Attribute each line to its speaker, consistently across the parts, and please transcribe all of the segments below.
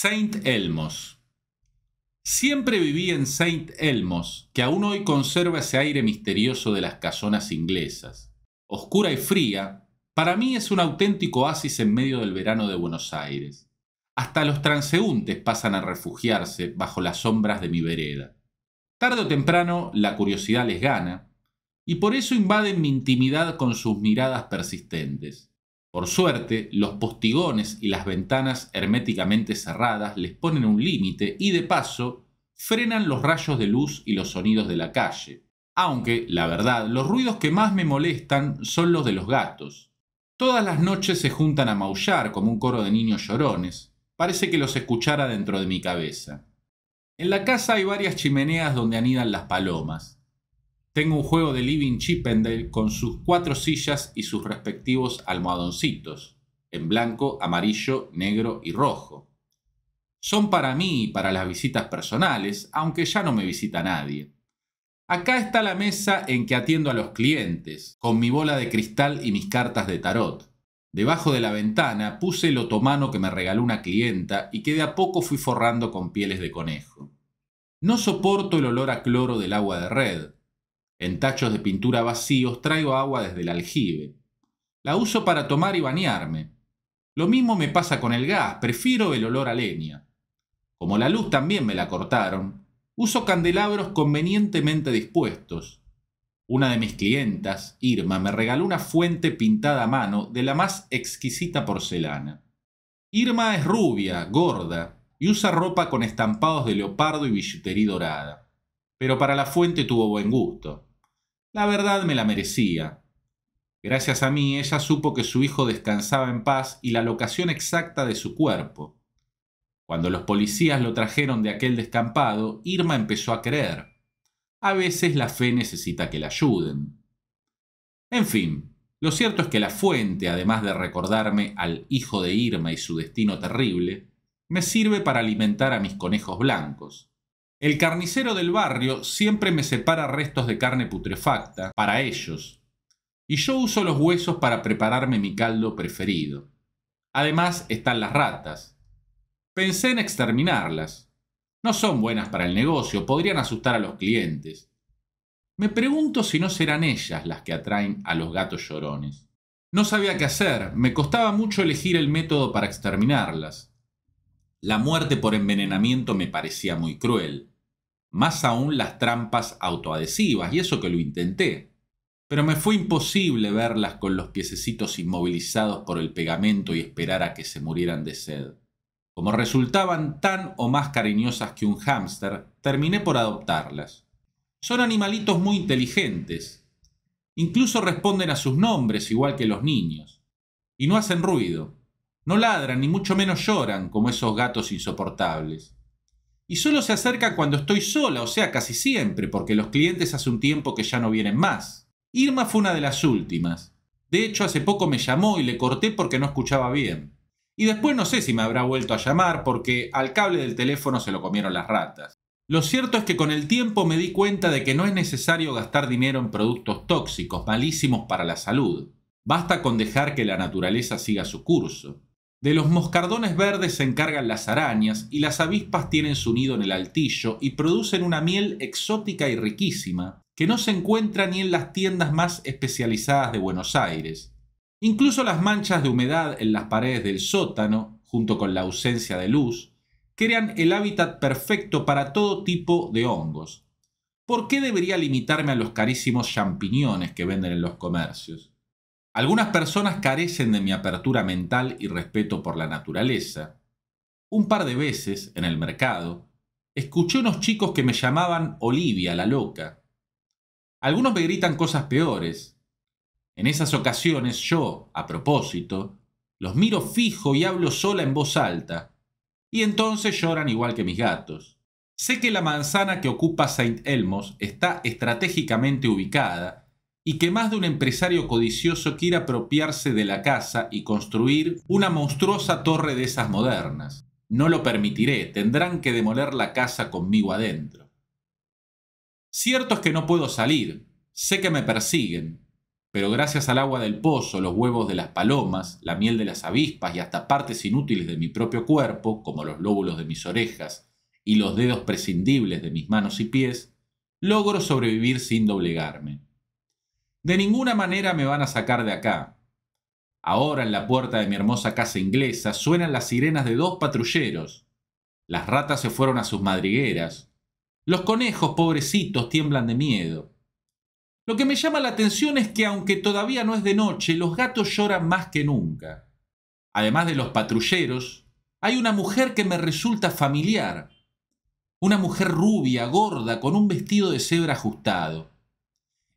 Speaker 1: Saint Elmos. Siempre viví en Saint Elmos, que aún hoy conserva ese aire misterioso de las casonas inglesas. Oscura y fría, para mí es un auténtico oasis en medio del verano de Buenos Aires. Hasta los transeúntes pasan a refugiarse bajo las sombras de mi vereda. Tarde o temprano la curiosidad les gana, y por eso invaden mi intimidad con sus miradas persistentes. Por suerte, los postigones y las ventanas herméticamente cerradas les ponen un límite y de paso frenan los rayos de luz y los sonidos de la calle. Aunque, la verdad, los ruidos que más me molestan son los de los gatos. Todas las noches se juntan a maullar como un coro de niños llorones. Parece que los escuchara dentro de mi cabeza. En la casa hay varias chimeneas donde anidan las palomas. Tengo un juego de Living Chippendale con sus cuatro sillas y sus respectivos almohadoncitos, en blanco, amarillo, negro y rojo. Son para mí y para las visitas personales, aunque ya no me visita nadie. Acá está la mesa en que atiendo a los clientes, con mi bola de cristal y mis cartas de tarot. Debajo de la ventana puse el otomano que me regaló una clienta y que de a poco fui forrando con pieles de conejo. No soporto el olor a cloro del agua de red, en tachos de pintura vacíos traigo agua desde el aljibe. La uso para tomar y bañarme. Lo mismo me pasa con el gas, prefiero el olor a leña. Como la luz también me la cortaron, uso candelabros convenientemente dispuestos. Una de mis clientas, Irma, me regaló una fuente pintada a mano de la más exquisita porcelana. Irma es rubia, gorda, y usa ropa con estampados de leopardo y billetería dorada. Pero para la fuente tuvo buen gusto. La verdad me la merecía. Gracias a mí ella supo que su hijo descansaba en paz y la locación exacta de su cuerpo. Cuando los policías lo trajeron de aquel descampado, Irma empezó a creer. A veces la fe necesita que la ayuden. En fin, lo cierto es que la fuente, además de recordarme al hijo de Irma y su destino terrible, me sirve para alimentar a mis conejos blancos. El carnicero del barrio siempre me separa restos de carne putrefacta, para ellos, y yo uso los huesos para prepararme mi caldo preferido. Además están las ratas. Pensé en exterminarlas. No son buenas para el negocio, podrían asustar a los clientes. Me pregunto si no serán ellas las que atraen a los gatos llorones. No sabía qué hacer, me costaba mucho elegir el método para exterminarlas. La muerte por envenenamiento me parecía muy cruel, más aún las trampas autoadhesivas, y eso que lo intenté. Pero me fue imposible verlas con los piececitos inmovilizados por el pegamento y esperar a que se murieran de sed. Como resultaban tan o más cariñosas que un hámster, terminé por adoptarlas. Son animalitos muy inteligentes. Incluso responden a sus nombres igual que los niños. Y no hacen ruido. No ladran, ni mucho menos lloran, como esos gatos insoportables. Y solo se acerca cuando estoy sola, o sea, casi siempre, porque los clientes hace un tiempo que ya no vienen más. Irma fue una de las últimas. De hecho, hace poco me llamó y le corté porque no escuchaba bien. Y después no sé si me habrá vuelto a llamar porque al cable del teléfono se lo comieron las ratas. Lo cierto es que con el tiempo me di cuenta de que no es necesario gastar dinero en productos tóxicos, malísimos para la salud. Basta con dejar que la naturaleza siga su curso. De los moscardones verdes se encargan las arañas y las avispas tienen su nido en el altillo y producen una miel exótica y riquísima que no se encuentra ni en las tiendas más especializadas de Buenos Aires. Incluso las manchas de humedad en las paredes del sótano, junto con la ausencia de luz, crean el hábitat perfecto para todo tipo de hongos. ¿Por qué debería limitarme a los carísimos champiñones que venden en los comercios? Algunas personas carecen de mi apertura mental y respeto por la naturaleza. Un par de veces, en el mercado, escuché unos chicos que me llamaban Olivia la loca. Algunos me gritan cosas peores. En esas ocasiones yo, a propósito, los miro fijo y hablo sola en voz alta, y entonces lloran igual que mis gatos. Sé que la manzana que ocupa Saint Elmos está estratégicamente ubicada y que más de un empresario codicioso quiera apropiarse de la casa y construir una monstruosa torre de esas modernas. No lo permitiré, tendrán que demoler la casa conmigo adentro. Cierto es que no puedo salir, sé que me persiguen, pero gracias al agua del pozo, los huevos de las palomas, la miel de las avispas y hasta partes inútiles de mi propio cuerpo, como los lóbulos de mis orejas y los dedos prescindibles de mis manos y pies, logro sobrevivir sin doblegarme. De ninguna manera me van a sacar de acá. Ahora en la puerta de mi hermosa casa inglesa suenan las sirenas de dos patrulleros. Las ratas se fueron a sus madrigueras. Los conejos pobrecitos tiemblan de miedo. Lo que me llama la atención es que aunque todavía no es de noche, los gatos lloran más que nunca. Además de los patrulleros, hay una mujer que me resulta familiar. Una mujer rubia, gorda, con un vestido de cebra ajustado.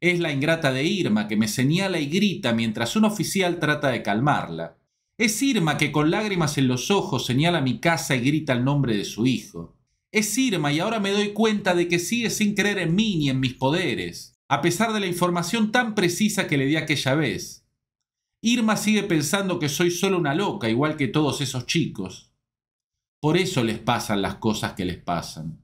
Speaker 1: Es la ingrata de Irma que me señala y grita mientras un oficial trata de calmarla. Es Irma que con lágrimas en los ojos señala mi casa y grita el nombre de su hijo. Es Irma y ahora me doy cuenta de que sigue sin creer en mí ni en mis poderes, a pesar de la información tan precisa que le di aquella vez. Irma sigue pensando que soy solo una loca, igual que todos esos chicos. Por eso les pasan las cosas que les pasan.